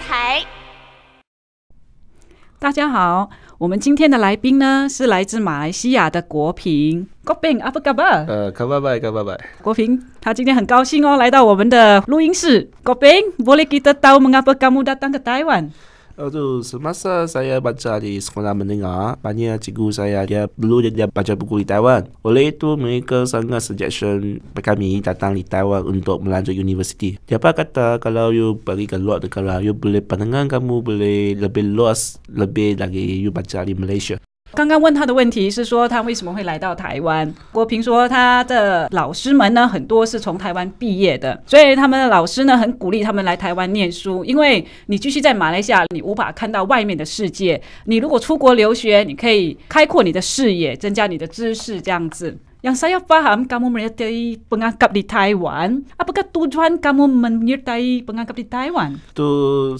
台，大家好，我们今天的来宾呢是来自马来西亚的国平，国平阿巴嘎巴，呃，卡巴拜卡巴拜，国平他今天很高兴哦，来到我们的录音室，国平，我勒给得到我们阿巴嘎木达当个台湾。Aduh, semasa saya baca di sekolah menengah, banyak cikgu saya dia dulu dia, dia baca buku di Taiwan. Oleh itu, mereka sangat suggestion kami datang di Taiwan untuk melanjut universiti. Dia apa kata kalau you pergi ke luar negara, you boleh pandangan kamu boleh lebih luas, lebih lagi you baca di Malaysia. 刚刚问他的问题是说他为什么会来到台湾？国平说他的老师们呢很多是从台湾毕业的，所以他们的老师呢很鼓励他们来台湾念书，因为你继续在马来西亚，你无法看到外面的世界。你如果出国留学，你可以开阔你的视野，增加你的知识，这样子。Yang saya faham kamu menyertai pengangkap di Taiwan. Apakah tujuan kamu menyertai pengangkap di Taiwan? Tu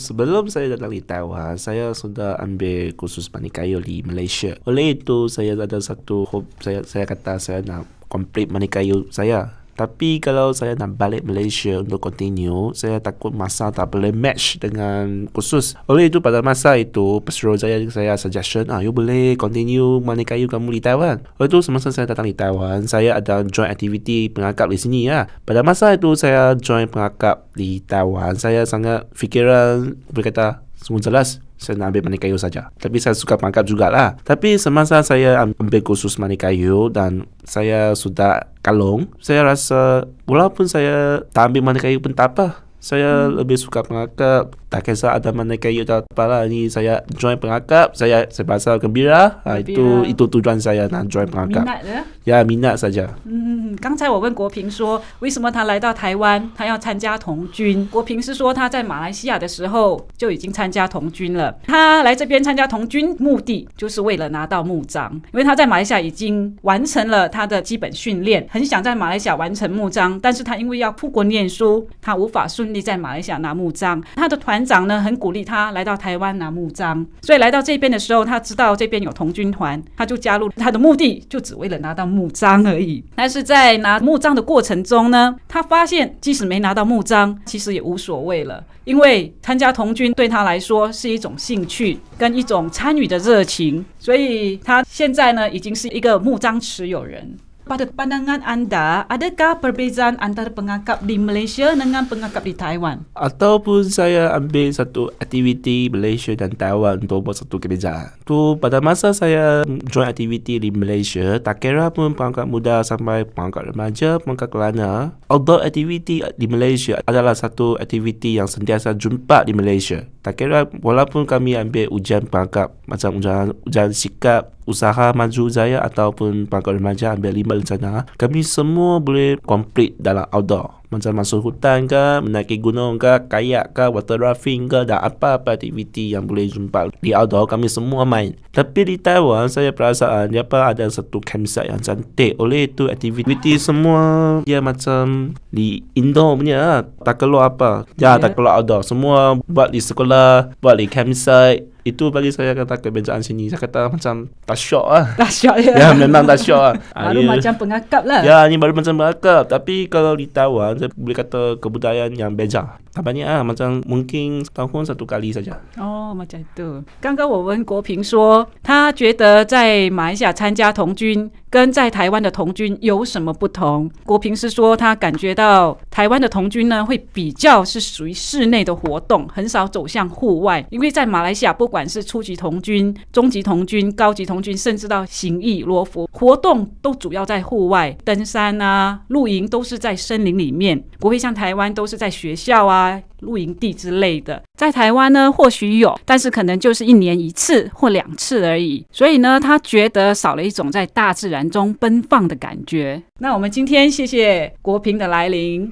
sebelum saya datang di Taiwan, saya sudah ambil kursus manikayu di Malaysia. Oleh itu saya ada satu hope saya saya kata saya nak complete manikayu saya tapi kalau saya nak balik Malaysia untuk continue, saya takut masa tak boleh match dengan khusus. Oleh itu pada masa itu, pesuruh saya saya suggestion, ah, you boleh continue mana kayu kamu di Taiwan. Oleh itu semasa saya datang di Taiwan, saya ada join activity pengakap di sini ya. Pada masa itu saya join pengakap di Taiwan, saya sangat fikiran berkata semua jelas saya nak ambil manikayu saja. Tapi saya suka pangkat juga lah. Tapi semasa saya ambil khusus manikayu dan saya sudah kalung, saya rasa walaupun saya tak ambil manikayu pun tak apa. 我比较喜欢碰巧，大家说，阿达曼奈凯伊，阿达巴拉尼，我 join 碰巧，我非常非常高兴，这是我的目标，就是 join 碰巧。嗯，刚才我问国平说，为什么他来到台湾，他要参加童军？国平是说，他在马来西亚的时候就已经参加童军了，他来这边参加童军目的就是为了拿到木章，因为他在马来西亚已经完成了他的基本训练，很想在马来西亚完成木章，但是他因为要出国念书，他无法顺。在马来西亚拿木章，他的团长呢很鼓励他来到台湾拿木章，所以来到这边的时候，他知道这边有童军团，他就加入他的目的就只为了拿到木章而已。但是在拿木章的过程中呢，他发现即使没拿到木章，其实也无所谓了，因为参加童军对他来说是一种兴趣跟一种参与的热情，所以他现在呢已经是一个木章持有人。pada pandangan anda, adakah perbezaan antara pengakap di Malaysia dengan pengakap di Taiwan? Ataupun saya ambil satu aktiviti Malaysia dan Taiwan untuk buat satu kebezaan. Tu pada masa saya join aktiviti di Malaysia, tak kira pun pengakap muda sampai pengakap remaja, pengakap kelana, although aktiviti di Malaysia adalah satu aktiviti yang sentiasa jumpa di Malaysia. Tak kira walaupun kami ambil ujian pangkat macam ujian, ujian sikap, usaha maju jaya ataupun pangkat remaja ambil lima lencana, kami semua boleh complete dalam outdoor macam masuk hutan ke, menaiki gunung ke, kayak ke, water rafting ke, dan apa-apa aktiviti yang boleh jumpa di outdoor kami semua main. Tapi di Taiwan saya perasaan dia pun ada satu campsite yang cantik oleh itu aktiviti semua dia macam di indoor punya ah, tak keluar apa. Ya yeah. tak ya. keluar outdoor. Semua buat di sekolah, buat di campsite. Itu bagi saya kata kebezaan sini. Saya kata macam tak syok lah. Tak syok ya? Ya, memang tak syok lah. baru ya. macam pengakap lah. Ya, ini baru macam pengakap. Tapi kalau di Taiwan, saya boleh kata kebudayaan yang beza. 下半年啊，嘛将 ungkin tahun satu kali saja。哦，嘛在 do。刚刚我问国平说，他觉得在马来西亚参加童军跟在台湾的童军有什么不同？国平是说，他感觉到台湾的童军呢，会比较是属于室内的活动，很少走向户外。因为在马来西亚，不管是初级童军、中级童军、高级童军，甚至到行义罗佛活动，都主要在户外，登山啊、露营都是在森林里面，不会像台湾都是在学校啊。露营地之类的，在台湾呢，或许有，但是可能就是一年一次或两次而已。所以呢，他觉得少了一种在大自然中奔放的感觉。那我们今天谢谢国平的来临。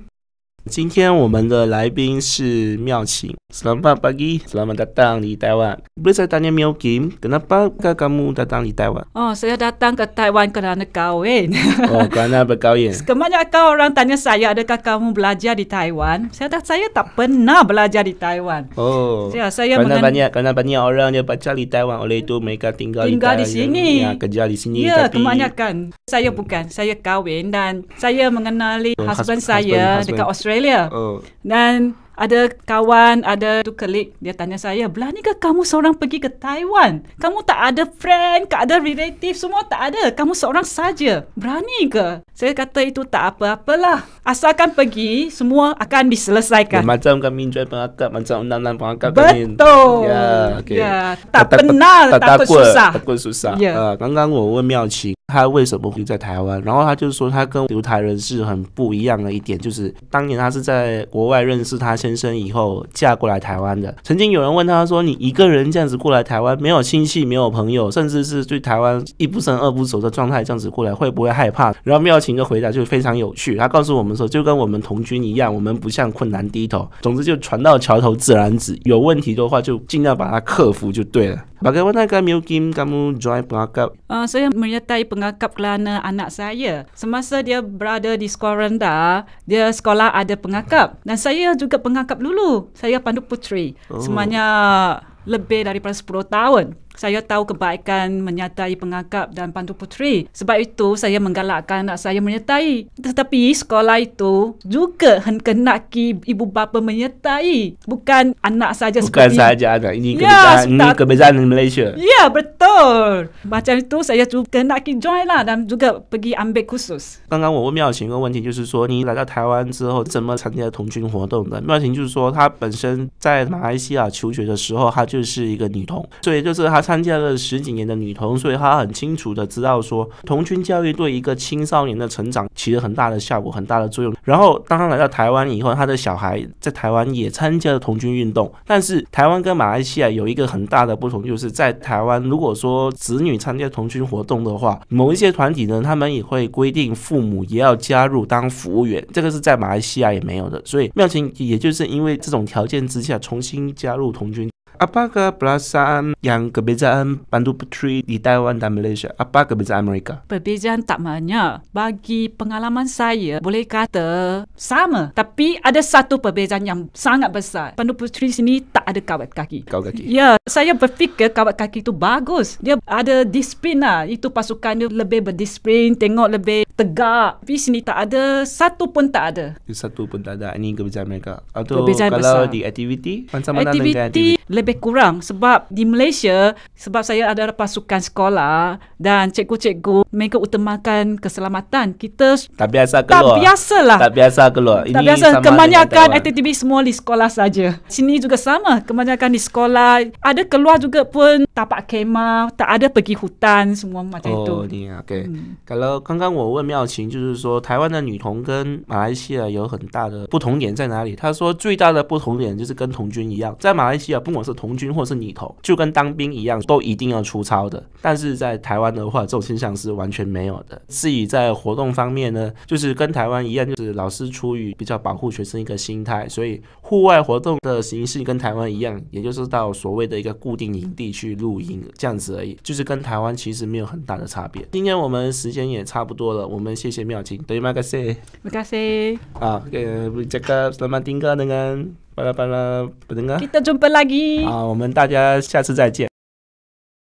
今天我们的来宾是妙琴。Selamat pagi, selamat datang di Taiwan. Boleh saya tanya Miao Kim, kenapa kamu datang di Taiwan? Oh, saya datang ke Taiwan kerana kawin. Oh, kerana berkahwin. Kebanyakan orang tanya saya, adakah kamu belajar di Taiwan? Saya tak, saya tak pernah belajar di Taiwan. Oh, saya, saya kerana mengen... banyak, kerana banyak orang yang baca di Taiwan. Oleh itu, mereka tinggal, tinggal di, di sini. Ya, kerja di sini. Ya, tapi... kebanyakan. Saya bukan, saya kawin dan saya mengenali oh, husband, husband, saya husband, husband. dekat Australia. Australia. Oh. Dan ada kawan, ada tu kelik dia tanya saya, "Belani ke kamu seorang pergi ke Taiwan? Kamu tak ada friend, tak ada relative, semua tak ada. Kamu seorang saja. Berani ke?" Saya kata itu tak apa-apalah. Asalkan pergi, semua akan diselesaikan. Dan ya, macam kami join pengakap, macam undang-undang pengakap Betul. kami. Betul. Ya, okay. ya, tak, tak pernah tak, tak, takut, takut susah. Takut susah. Ya. Ha, uh, 刚刚我问妙琴他为什么会在台湾？然后他就是说，他跟留台人是很不一样的一点，就是当年他是在国外认识她先生以后嫁过来台湾的。曾经有人问他说：“你一个人这样子过来台湾，没有亲戚，没有朋友，甚至是对台湾一不生二不熟的状态，这样子过来会不会害怕？”然后妙琴的回答就非常有趣，她告诉我们说：“就跟我们同军一样，我们不向困难低头。总之，就船到桥头自然直。有问题的话，就尽量把它克服，就对了。” Bagaimana kan Miu Kim kamu join pengakap? Uh, saya menyertai pengakap kerana anak saya. Semasa dia berada di sekolah rendah, dia sekolah ada pengakap. Dan saya juga pengakap dulu. Saya pandu putri. Oh. Semuanya lebih daripada 10 tahun saya tahu kebaikan menyertai pengakap dan pantu puteri. Sebab itu saya menggalakkan anak saya menyertai. Tetapi sekolah itu juga hendaki ibu bapa menyertai. Bukan anak saja seperti Bukan sahaja anak. Ini, ya, kebezaan, ini kebezaan di Malaysia. Ya, betul. Macam itu saya juga nak join lah dan juga pergi ambil khusus. 刚刚我问妙琴一个问题，就是说你来到台湾之后怎么参加童军活动的？妙琴就是说她本身在马来西亚求学的时候，她就是一个女童，所以就是她参加了十几年的女童，所以她很清楚的知道说，童军教育对一个青少年的成长起了很大的效果，很大的作用。然后，当他来到台湾以后，他的小孩在台湾也参加了童军运动。但是，台湾跟马来西亚有一个很大的不同，就是在台湾，如果说子女参加童军活动的话，某一些团体呢，他们也会规定父母也要加入当服务员，这个是在马来西亚也没有的。所以，妙琴也就是因为这种条件之下，重新加入童军。Apakah perasaan yang kebezaan pandu putri di Taiwan dan Malaysia? Apa kebezaan mereka? Perbezaan tak banyak. Bagi pengalaman saya, boleh kata sama. Tapi ada satu perbezaan yang sangat besar. Pandu putri sini tak ada kawat kaki. Kawat kaki? Ya, saya berfikir kawat kaki itu bagus. Dia ada disiplin lah. Itu pasukan dia lebih berdisiplin, tengok lebih tegak. Tapi sini tak ada, satu pun tak ada. Satu pun tak ada. Ini kebezaan mereka. Atau perbezaan kalau besar. di aktiviti? Macam dengan aktiviti? lebih kurang sebab di Malaysia sebab saya ada pasukan sekolah dan cikgu-cikgu mereka utamakan keselamatan kita tak biasa keluar tak biasa lah tak biasa keluar tak biasa kebanyakan aktiviti semua di sekolah saja sini juga sama kebanyakan di sekolah ada keluar juga pun tak tapak kemah tak ada pergi hutan semua macam oh, itu oh ni okay hmm. kalau kang kang saya tanya Miao Qing, kan iaitu 是童军或是女童，就跟当兵一样，都一定要粗糙的。但是在台湾的话，这种现象是完全没有的。至于在活动方面呢，就是跟台湾一样，就是老师出于比较保护学生一个心态，所以户外活动的形式跟台湾一样，也就是到所谓的一个固定营地去露营这样子而已，就是跟台湾其实没有很大的差别。今天我们时间也差不多了，我们谢谢妙琴，等于麦克塞，麦加塞啊，这个慢慢听个呢。拜拜了，不等啊！我们大家下次再见。